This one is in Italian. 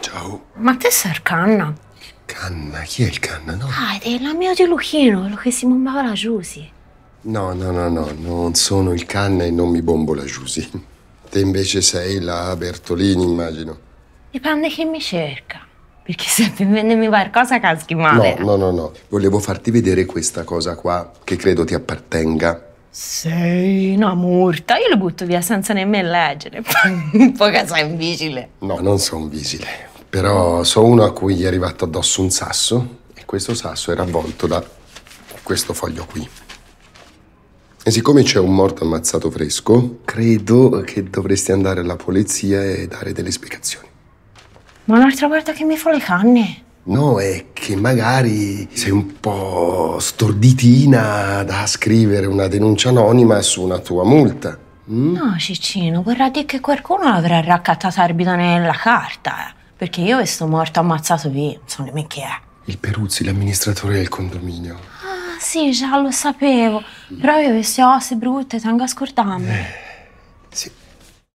Ciao. Ma te sei il canna? Canna? Chi è il canna? No. Ah, è l'amico di Luchino, quello che si bombava la Giusi. No, no, no, no, non sono il canna e non mi bombo la Giusi. Te invece sei la Bertolini, immagino. Dipende chi mi cerca. Perché se mi qualcosa caschi male. No, no, no, no. Volevo farti vedere questa cosa qua, che credo ti appartenga. Sei una morta. Io lo butto via senza nemmeno leggere. Poca sei imbecile. No, non sono un imbecile. Però so uno a cui è arrivato addosso un sasso e questo sasso era avvolto da questo foglio qui. E siccome c'è un morto ammazzato fresco, credo che dovresti andare alla polizia e dare delle spiegazioni. Ma un'altra volta che mi fa le canne? No, è che magari sei un po' storditina da scrivere una denuncia anonima su una tua multa. Mm? No, Ciccino, vorrà dire che qualcuno l'avrà raccattata arbitro nella carta, eh. perché io e sto morto ammazzato via, non so nemmeno chi è. Il Peruzzi, l'amministratore del condominio. Ah, sì, già lo sapevo, però io ho queste osse brutte tengo a scordarmi. Eh, sì.